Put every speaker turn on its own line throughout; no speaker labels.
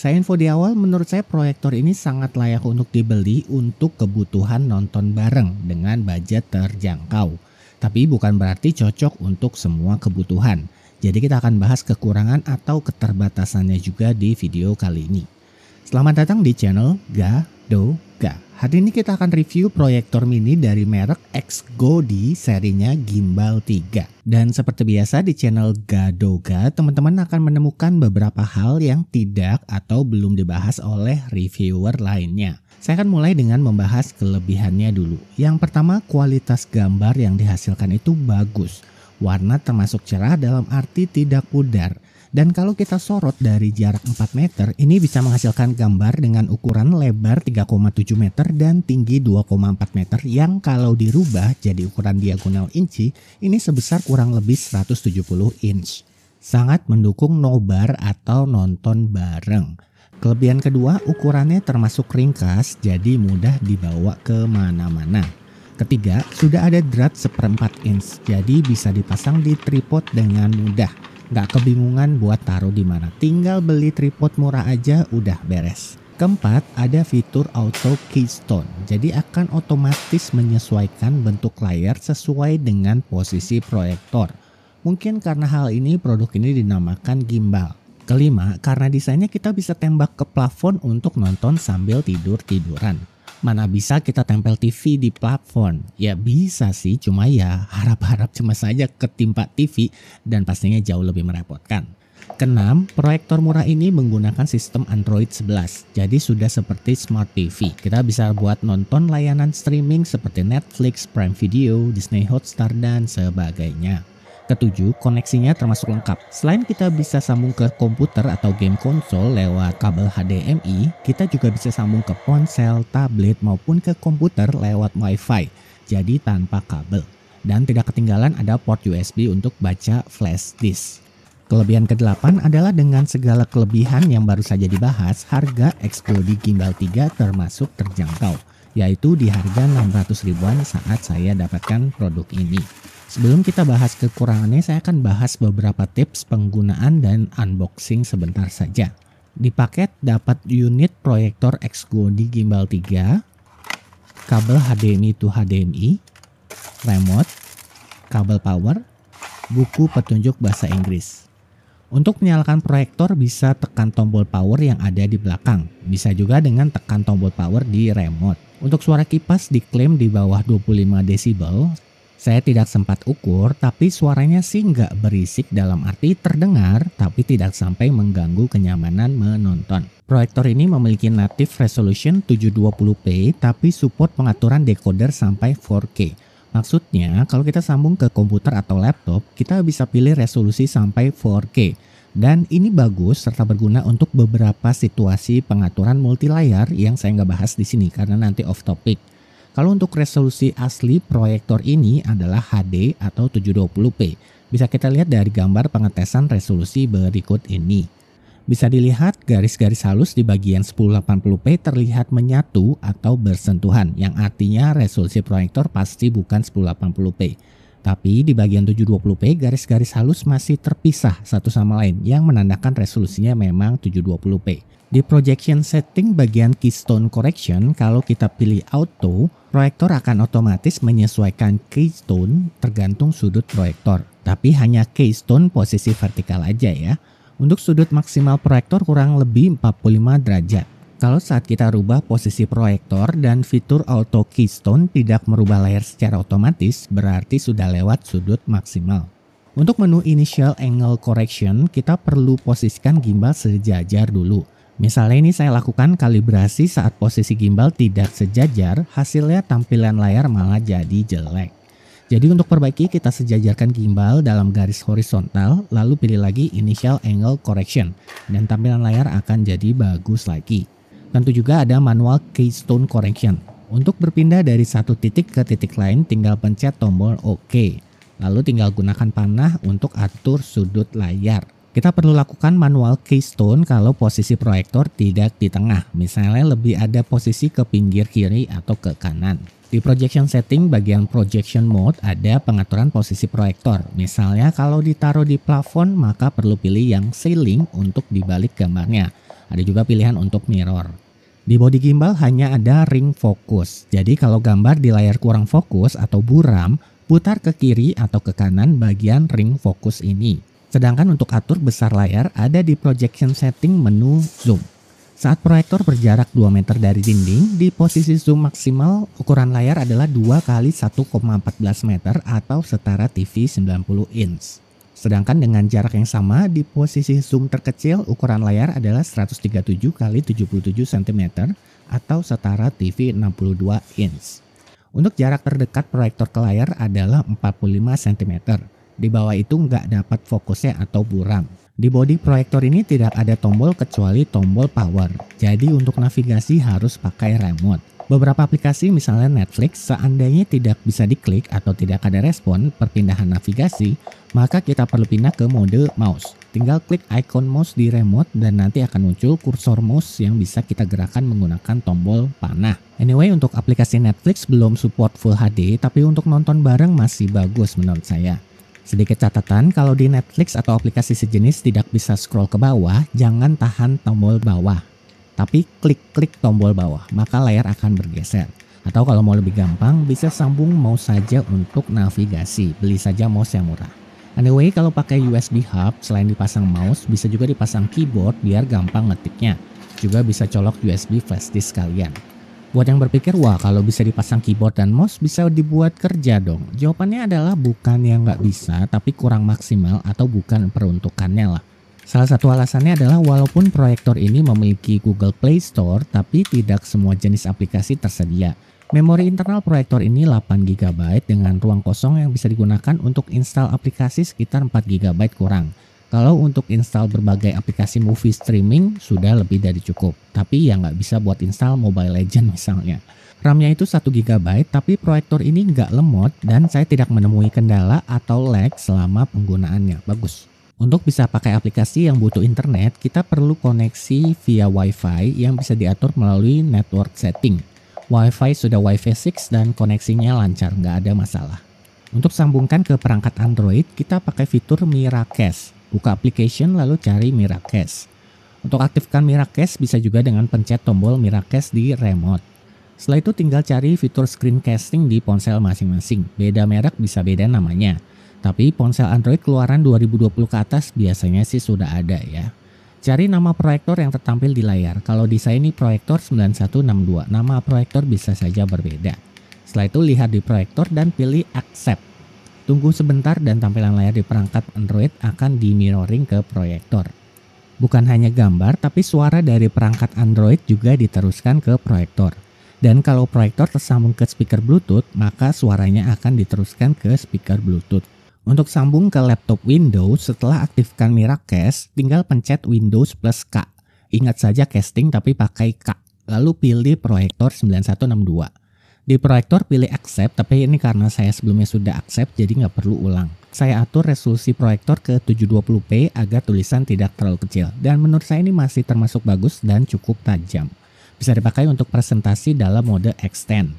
Saya info di awal, menurut saya proyektor ini sangat layak untuk dibeli untuk kebutuhan nonton bareng dengan budget terjangkau. Tapi bukan berarti cocok untuk semua kebutuhan. Jadi kita akan bahas kekurangan atau keterbatasannya juga di video kali ini. Selamat datang di channel Gado Hari ini kita akan review proyektor mini dari merek Xgo di serinya Gimbal 3. Dan seperti biasa di channel Gadoga, teman-teman akan menemukan beberapa hal yang tidak atau belum dibahas oleh reviewer lainnya. Saya akan mulai dengan membahas kelebihannya dulu. Yang pertama, kualitas gambar yang dihasilkan itu bagus. Warna termasuk cerah dalam arti tidak pudar dan kalau kita sorot dari jarak 4 meter, ini bisa menghasilkan gambar dengan ukuran lebar 3,7 meter dan tinggi 2,4 meter yang kalau dirubah jadi ukuran diagonal inci, ini sebesar kurang lebih 170 inch. Sangat mendukung nobar atau nonton bareng. Kelebihan kedua, ukurannya termasuk ringkas jadi mudah dibawa kemana mana-mana. Ketiga, sudah ada drat seperempat inch, jadi bisa dipasang di tripod dengan mudah. Gak kebingungan buat taruh di mana. Tinggal beli tripod murah aja udah beres. Keempat, ada fitur auto keystone. Jadi akan otomatis menyesuaikan bentuk layar sesuai dengan posisi proyektor. Mungkin karena hal ini produk ini dinamakan gimbal. Kelima, karena desainnya kita bisa tembak ke plafon untuk nonton sambil tidur-tiduran. Mana bisa kita tempel TV di plafon? Ya bisa sih, cuma ya harap-harap cuma saja ketimpa TV dan pastinya jauh lebih merepotkan. Kenam, proyektor murah ini menggunakan sistem Android 11, jadi sudah seperti Smart TV. Kita bisa buat nonton layanan streaming seperti Netflix, Prime Video, Disney Hotstar, dan sebagainya. Ketujuh, koneksinya termasuk lengkap. Selain kita bisa sambung ke komputer atau game konsol lewat kabel HDMI, kita juga bisa sambung ke ponsel, tablet, maupun ke komputer lewat WiFi, jadi tanpa kabel. Dan tidak ketinggalan ada port USB untuk baca flash disk. Kelebihan ke-8 adalah dengan segala kelebihan yang baru saja dibahas, harga Explodi Gimbal 3 termasuk terjangkau, yaitu di harga 600 ribuan saat saya dapatkan produk ini. Sebelum kita bahas kekurangannya, saya akan bahas beberapa tips penggunaan dan unboxing sebentar saja. Di paket dapat unit proyektor x di gimbal 3, kabel HDMI to HDMI, remote, kabel power, buku petunjuk bahasa Inggris. Untuk menyalakan proyektor bisa tekan tombol power yang ada di belakang. Bisa juga dengan tekan tombol power di remote. Untuk suara kipas diklaim di bawah 25 desibel, saya tidak sempat ukur, tapi suaranya sih nggak berisik dalam arti terdengar, tapi tidak sampai mengganggu kenyamanan menonton. Proyektor ini memiliki native resolution 720p, tapi support pengaturan decoder sampai 4K. Maksudnya, kalau kita sambung ke komputer atau laptop, kita bisa pilih resolusi sampai 4K. Dan ini bagus serta berguna untuk beberapa situasi pengaturan multi layar yang saya nggak bahas di sini karena nanti off topic. Kalau untuk resolusi asli proyektor ini adalah HD atau 720p. Bisa kita lihat dari gambar pengetesan resolusi berikut ini. Bisa dilihat garis-garis halus di bagian 1080p terlihat menyatu atau bersentuhan yang artinya resolusi proyektor pasti bukan 1080p. Tapi di bagian 720p garis-garis halus masih terpisah satu sama lain yang menandakan resolusinya memang 720p. Di projection setting bagian keystone correction kalau kita pilih auto Proyektor akan otomatis menyesuaikan keystone tergantung sudut proyektor, tapi hanya keystone posisi vertikal aja ya. Untuk sudut maksimal proyektor kurang lebih 45 derajat. Kalau saat kita rubah posisi proyektor dan fitur auto keystone tidak merubah layar secara otomatis, berarti sudah lewat sudut maksimal. Untuk menu initial angle correction, kita perlu posisikan gimbal sejajar dulu. Misalnya ini saya lakukan kalibrasi saat posisi gimbal tidak sejajar, hasilnya tampilan layar malah jadi jelek. Jadi untuk perbaiki kita sejajarkan gimbal dalam garis horizontal lalu pilih lagi initial angle correction dan tampilan layar akan jadi bagus lagi. Tentu juga ada manual keystone correction. Untuk berpindah dari satu titik ke titik lain tinggal pencet tombol OK. Lalu tinggal gunakan panah untuk atur sudut layar. Kita perlu lakukan manual keystone kalau posisi proyektor tidak di tengah, misalnya lebih ada posisi ke pinggir kiri atau ke kanan. Di projection setting bagian projection mode ada pengaturan posisi proyektor. Misalnya kalau ditaruh di plafon maka perlu pilih yang ceiling untuk dibalik gambarnya. Ada juga pilihan untuk mirror. Di body gimbal hanya ada ring fokus. Jadi kalau gambar di layar kurang fokus atau buram, putar ke kiri atau ke kanan bagian ring fokus ini. Sedangkan untuk atur besar layar ada di projection setting menu zoom. Saat proyektor berjarak 2 meter dari dinding, di posisi zoom maksimal ukuran layar adalah 2 kali 1,14 meter atau setara TV 90 inch. Sedangkan dengan jarak yang sama, di posisi zoom terkecil ukuran layar adalah 137 kali 77 cm atau setara TV 62 inch. Untuk jarak terdekat proyektor ke layar adalah 45 cm di bawah itu nggak dapat fokusnya atau buram. Di body proyektor ini tidak ada tombol kecuali tombol power, jadi untuk navigasi harus pakai remote. Beberapa aplikasi misalnya Netflix, seandainya tidak bisa diklik atau tidak ada respon perpindahan navigasi, maka kita perlu pindah ke mode mouse. Tinggal klik icon mouse di remote dan nanti akan muncul kursor mouse yang bisa kita gerakan menggunakan tombol panah. Anyway, untuk aplikasi Netflix belum support Full HD, tapi untuk nonton bareng masih bagus menurut saya. Sedikit catatan, kalau di Netflix atau aplikasi sejenis tidak bisa scroll ke bawah, jangan tahan tombol bawah. Tapi klik-klik tombol bawah, maka layar akan bergeser. Atau kalau mau lebih gampang, bisa sambung mouse saja untuk navigasi. Beli saja mouse yang murah. Anyway, kalau pakai USB hub, selain dipasang mouse, bisa juga dipasang keyboard biar gampang ngetiknya. Juga bisa colok USB flash disk kalian. Buat yang berpikir, wah kalau bisa dipasang keyboard dan mouse bisa dibuat kerja dong. Jawabannya adalah bukan yang nggak bisa, tapi kurang maksimal atau bukan peruntukannya lah. Salah satu alasannya adalah walaupun proyektor ini memiliki Google Play Store, tapi tidak semua jenis aplikasi tersedia. Memori internal proyektor ini 8GB dengan ruang kosong yang bisa digunakan untuk install aplikasi sekitar 4GB kurang. Kalau untuk install berbagai aplikasi movie streaming sudah lebih dari cukup, tapi ya nggak bisa buat install Mobile Legend misalnya. RAM-nya itu 1 GB, tapi proyektor ini nggak lemot dan saya tidak menemui kendala atau lag selama penggunaannya. Bagus. Untuk bisa pakai aplikasi yang butuh internet, kita perlu koneksi via WiFi yang bisa diatur melalui network setting. WiFi sudah WiFi 6 dan koneksinya lancar, nggak ada masalah. Untuk sambungkan ke perangkat Android, kita pakai fitur Miracast Buka application lalu cari Miracash. Untuk aktifkan Miracash bisa juga dengan pencet tombol Miracash di remote. Setelah itu tinggal cari fitur screencasting di ponsel masing-masing. Beda merek bisa beda namanya. Tapi ponsel Android keluaran 2020 ke atas biasanya sih sudah ada ya. Cari nama proyektor yang tertampil di layar. Kalau di saya ini proyektor 9162, nama proyektor bisa saja berbeda. Setelah itu lihat di proyektor dan pilih accept. Tunggu sebentar dan tampilan layar di perangkat Android akan di-mirroring ke proyektor. Bukan hanya gambar, tapi suara dari perangkat Android juga diteruskan ke proyektor. Dan kalau proyektor tersambung ke speaker Bluetooth, maka suaranya akan diteruskan ke speaker Bluetooth. Untuk sambung ke laptop Windows, setelah aktifkan Miracast, tinggal pencet Windows plus K. Ingat saja casting tapi pakai K. Lalu pilih proyektor 9162. Di proyektor pilih accept, tapi ini karena saya sebelumnya sudah accept jadi nggak perlu ulang. Saya atur resolusi proyektor ke 720p agar tulisan tidak terlalu kecil. Dan menurut saya ini masih termasuk bagus dan cukup tajam. Bisa dipakai untuk presentasi dalam mode extend.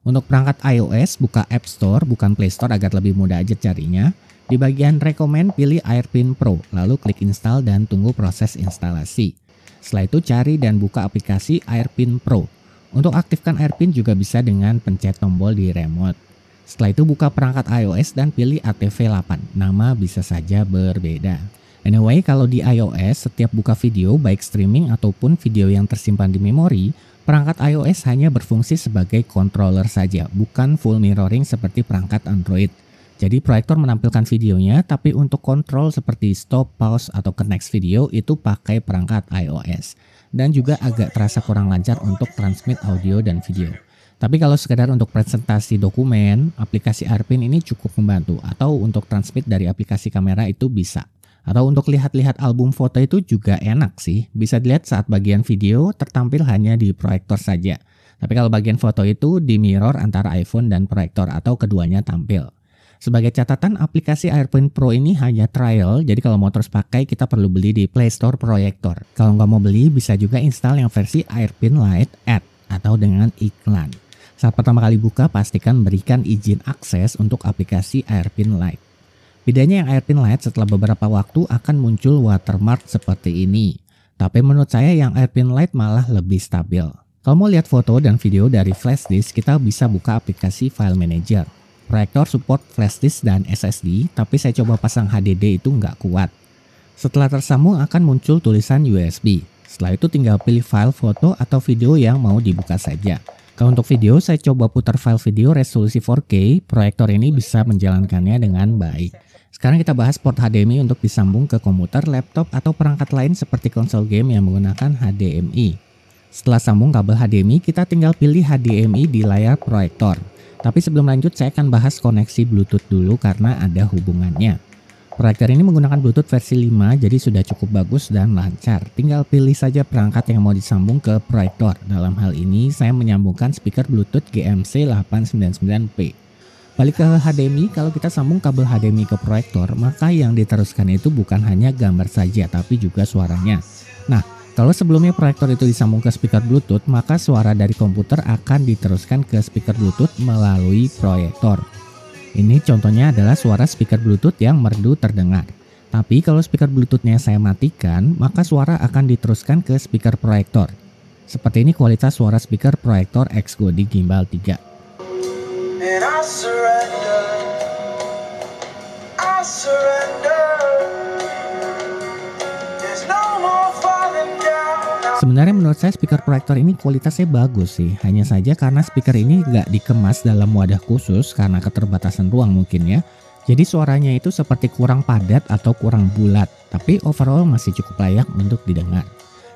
Untuk perangkat iOS, buka App Store, bukan Play Store agar lebih mudah aja carinya. Di bagian Recommend, pilih Airpin Pro, lalu klik Install dan tunggu proses instalasi. Setelah itu cari dan buka aplikasi Airpin Pro. Untuk aktifkan AirPin juga bisa dengan pencet tombol di remote. Setelah itu buka perangkat iOS dan pilih ATV8. Nama bisa saja berbeda. Anyway, kalau di iOS, setiap buka video baik streaming ataupun video yang tersimpan di memori, perangkat iOS hanya berfungsi sebagai controller saja, bukan full mirroring seperti perangkat Android. Jadi proyektor menampilkan videonya, tapi untuk kontrol seperti stop, pause, atau ke next video itu pakai perangkat iOS dan juga agak terasa kurang lancar untuk transmit audio dan video. Tapi kalau sekedar untuk presentasi dokumen, aplikasi ARPIN ini cukup membantu atau untuk transmit dari aplikasi kamera itu bisa. Atau untuk lihat-lihat album foto itu juga enak sih, bisa dilihat saat bagian video tertampil hanya di proyektor saja. Tapi kalau bagian foto itu di mirror antara iPhone dan proyektor atau keduanya tampil. Sebagai catatan, aplikasi AirPoint Pro ini hanya trial, jadi kalau mau terus pakai kita perlu beli di Play Store Proyektor. Kalau nggak mau beli, bisa juga install yang versi AirPin Lite Ad atau dengan iklan. Saat pertama kali buka, pastikan berikan izin akses untuk aplikasi AirPin Lite. Bedanya yang AirPin Lite setelah beberapa waktu akan muncul watermark seperti ini. Tapi menurut saya yang AirPin Lite malah lebih stabil. Kalau mau lihat foto dan video dari flash disk, kita bisa buka aplikasi File Manager. Proyektor support flash disk dan SSD, tapi saya coba pasang HDD itu nggak kuat. Setelah tersambung akan muncul tulisan USB. Setelah itu tinggal pilih file foto atau video yang mau dibuka saja. Kalau untuk video, saya coba putar file video resolusi 4K, proyektor ini bisa menjalankannya dengan baik. Sekarang kita bahas port HDMI untuk disambung ke komputer, laptop, atau perangkat lain seperti konsol game yang menggunakan HDMI. Setelah sambung kabel HDMI, kita tinggal pilih HDMI di layar proyektor. Tapi sebelum lanjut saya akan bahas koneksi Bluetooth dulu karena ada hubungannya. Proyektor ini menggunakan Bluetooth versi 5 jadi sudah cukup bagus dan lancar. Tinggal pilih saja perangkat yang mau disambung ke proyektor. Dalam hal ini saya menyambungkan speaker Bluetooth GMC 899P. Balik ke HDMI, kalau kita sambung kabel HDMI ke proyektor, maka yang diteruskan itu bukan hanya gambar saja tapi juga suaranya. Nah, kalau sebelumnya proyektor itu disambung ke speaker Bluetooth, maka suara dari komputer akan diteruskan ke speaker Bluetooth melalui proyektor. Ini contohnya adalah suara speaker Bluetooth yang merdu terdengar. Tapi kalau speaker Bluetoothnya saya matikan, maka suara akan diteruskan ke speaker proyektor. Seperti ini kualitas suara speaker proyektor Exgo di gimbal 3. And I surrender. I surrender. Sebenarnya menurut saya speaker proyektor ini kualitasnya bagus sih. Hanya saja karena speaker ini nggak dikemas dalam wadah khusus karena keterbatasan ruang mungkin ya. Jadi suaranya itu seperti kurang padat atau kurang bulat. Tapi overall masih cukup layak untuk didengar.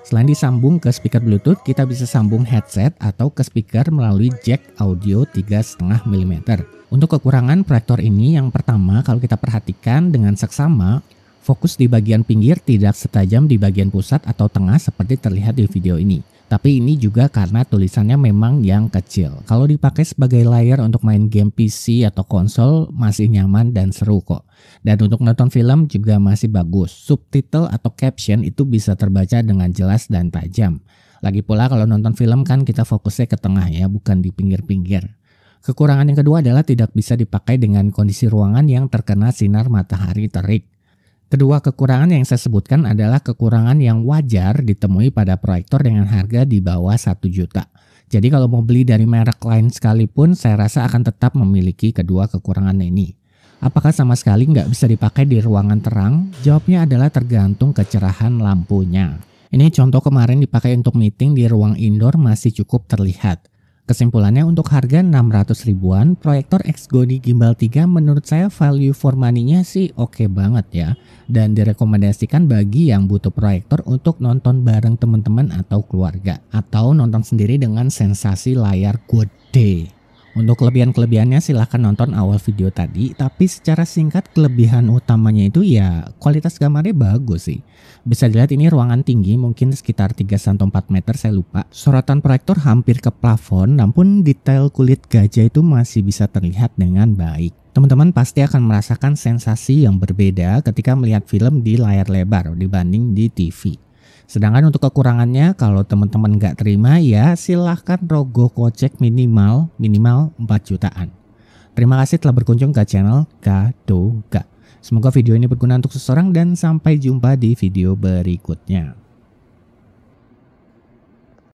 Selain disambung ke speaker Bluetooth, kita bisa sambung headset atau ke speaker melalui jack audio 3,5 mm. Untuk kekurangan proyektor ini yang pertama kalau kita perhatikan dengan seksama Fokus di bagian pinggir tidak setajam di bagian pusat atau tengah seperti terlihat di video ini. Tapi ini juga karena tulisannya memang yang kecil. Kalau dipakai sebagai layar untuk main game PC atau konsol masih nyaman dan seru kok. Dan untuk nonton film juga masih bagus. Subtitle atau caption itu bisa terbaca dengan jelas dan tajam. Lagi pula kalau nonton film kan kita fokusnya ke tengah ya, bukan di pinggir-pinggir. Kekurangan yang kedua adalah tidak bisa dipakai dengan kondisi ruangan yang terkena sinar matahari terik. Kedua kekurangan yang saya sebutkan adalah kekurangan yang wajar ditemui pada proyektor dengan harga di bawah 1 juta. Jadi kalau mau beli dari merek lain sekalipun, saya rasa akan tetap memiliki kedua kekurangan ini. Apakah sama sekali nggak bisa dipakai di ruangan terang? Jawabnya adalah tergantung kecerahan lampunya. Ini contoh kemarin dipakai untuk meeting di ruang indoor masih cukup terlihat. Kesimpulannya untuk harga 600 ribuan, proyektor Xgoni Gimbal 3 menurut saya value for money-nya sih oke okay banget ya. Dan direkomendasikan bagi yang butuh proyektor untuk nonton bareng teman-teman atau keluarga. Atau nonton sendiri dengan sensasi layar gede. Untuk kelebihan-kelebihannya silahkan nonton awal video tadi, tapi secara singkat kelebihan utamanya itu ya kualitas gambarnya bagus sih. Bisa dilihat ini ruangan tinggi mungkin sekitar 3-4 meter saya lupa. Sorotan proyektor hampir ke plafon namun detail kulit gajah itu masih bisa terlihat dengan baik. Teman-teman pasti akan merasakan sensasi yang berbeda ketika melihat film di layar lebar dibanding di TV. Sedangkan untuk kekurangannya kalau teman-teman nggak terima ya silahkan rogoh kocek minimal minimal 4 jutaan. Terima kasih telah berkunjung ke channel Kadoga. Semoga video ini berguna untuk seseorang dan sampai jumpa di video berikutnya.